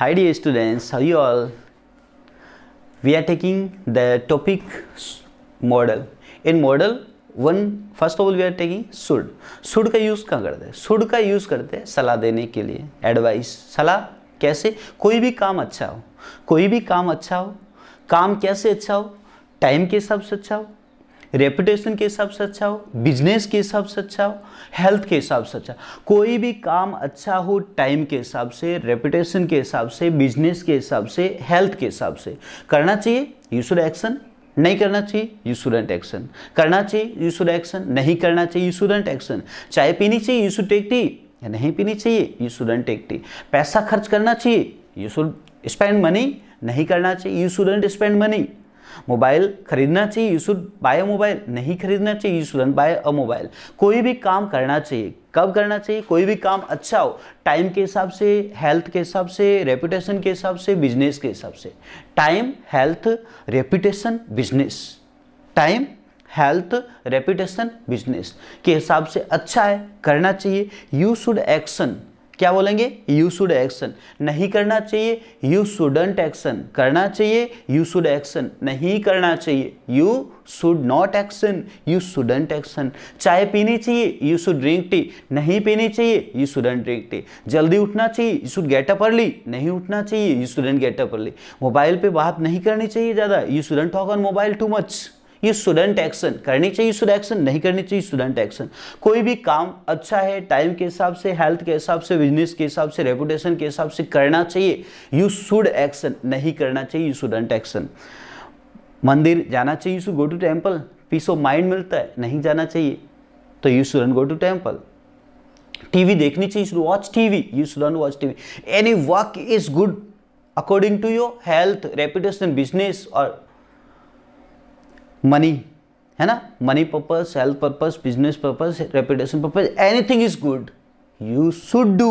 Hi dear students, how you all? We are taking the topic model. In model one first of all we are taking should should का use कहाँ करते हैं should का use करते हैं सलाह देने के लिए एडवाइस सलाह कैसे कोई भी काम अच्छा हो कोई भी काम अच्छा हो काम कैसे अच्छा हो टाइम के हिसाब से अच्छा हो रेपुटेशन के हिसाब से अच्छा हो बिजनेस के हिसाब से अच्छा हो हेल्थ के हिसाब से अच्छा कोई भी काम अच्छा हो टाइम के हिसाब से रेपुटेशन के हिसाब से बिजनेस के हिसाब से हेल्थ के हिसाब से करना चाहिए यू शुड एक्शन नहीं करना चाहिए यू शुडेंट एक्शन करना चाहिए यू शुड एक्शन नहीं करना चाहिए यू शुडेंट एक्शन चाय पीनी चाहिए यू शुड टेक टी या नहीं पीनी चाहिए यू शुडेंट टेक टी पैसा खर्च करना चाहिए यू शुड स्पेंड मनी नहीं करना चाहिए you shouldn't spend money mobile खरीदना चाहिए you should buy a mobile नहीं खरीदना चाहिए you shouldn't buy a mobile कोई भी काम करना चाहिए कब करना चाहिए कोई भी काम अच्छा हो टाइम के हिसाब से हेल्थ के हिसाब से रेपुटेशन के हिसाब से बिजनेस के हिसाब से time health reputation business time health reputation business के हिसाब से अच्छा है करना चाहिए यू शुड एक्शन क्या बोलेंगे यू शुड एक्शन नहीं करना चाहिए यू शुडंट एक्शन करना चाहिए यू शुड एक्शन नहीं करना चाहिए you should not action you shouldn't action चाय पीनी चाहिए यू शुड ड्रिंक टी नहीं पीनी चाहिए यू शुडंट ड्रिंक टी जल्दी उठना चाहिए you should get up early नहीं उठना चाहिए you shouldn't get up early mobile पे बात नहीं करनी चाहिए ज़्यादा you shouldn't talk on mobile too much ये स्टूडेंट एक्शन करनी चाहिए स्टूडेंट एक्शन नहीं करनी चाहिए स्टूडेंट एक्शन कोई भी काम अच्छा है टाइम के हिसाब से हेल्थ के हिसाब से बिजनेस के हिसाब से रेपुटेशन के हिसाब से करना चाहिए यू शुड एक्शन नहीं करना चाहिए स्टूडेंट एक्शन मंदिर जाना चाहिए you go to temple peace of mind मिलता है नहीं जाना चाहिए तो you shouldn't go to temple TV देखनी चाहिए you watch TV you shouldn't watch TV any work is good according to your health reputation business और मनी है ना money purpose health purpose business purpose reputation purpose anything is good you should do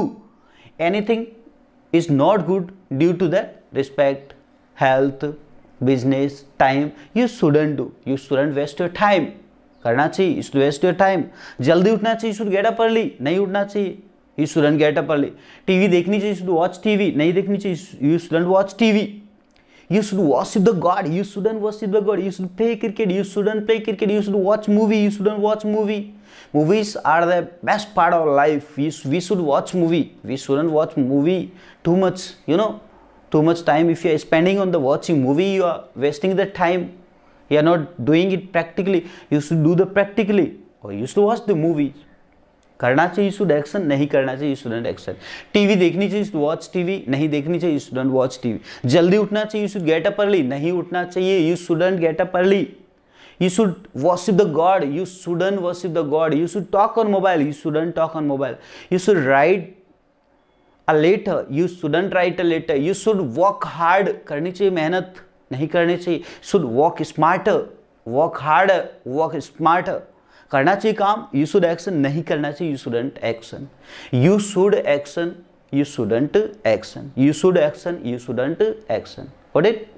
anything is not good due to that respect health business time you shouldn't do you shouldn't waste your time करना चाहिए you waste your time जल्दी उठना चाहिए should getup up early नहीं उठना चाहिए you shouldn't get ली early TV देखनी चाहिए शुड वॉच टीवी नहीं देखनी चाहिए you shouldn't watch TV You should worship the God. You shouldn't worship the God. You should play cricket. You shouldn't play cricket. You should watch movie. You shouldn't watch movie. Movies are the best part of life. We, we should watch movie. We shouldn't watch movie too much. You know, too much time. If you are spending on the watching movie, you are wasting the time. You are not doing it practically. You should do the practically. Or oh, you should watch the movies करना चाहिए student action नहीं करना चाहिए student action TV देखनी चाहिए watch TV नहीं देखनी चाहिए स्टूडेंट वॉच टीवी जल्दी उठना चाहिए शुड गेट अप अर्ली नहीं उठना चाहिए you shouldn't get up early you should worship the god you shouldn't worship the god you should talk on mobile you shouldn't talk on mobile you should write a late you shouldn't write a late you should work hard करनी चाहिए मेहनत नहीं करनी चाहिए should work smart work hard work smart करना चाहिए काम you should action नहीं करना चाहिए you shouldn't action you should action you shouldn't action you should action you shouldn't action it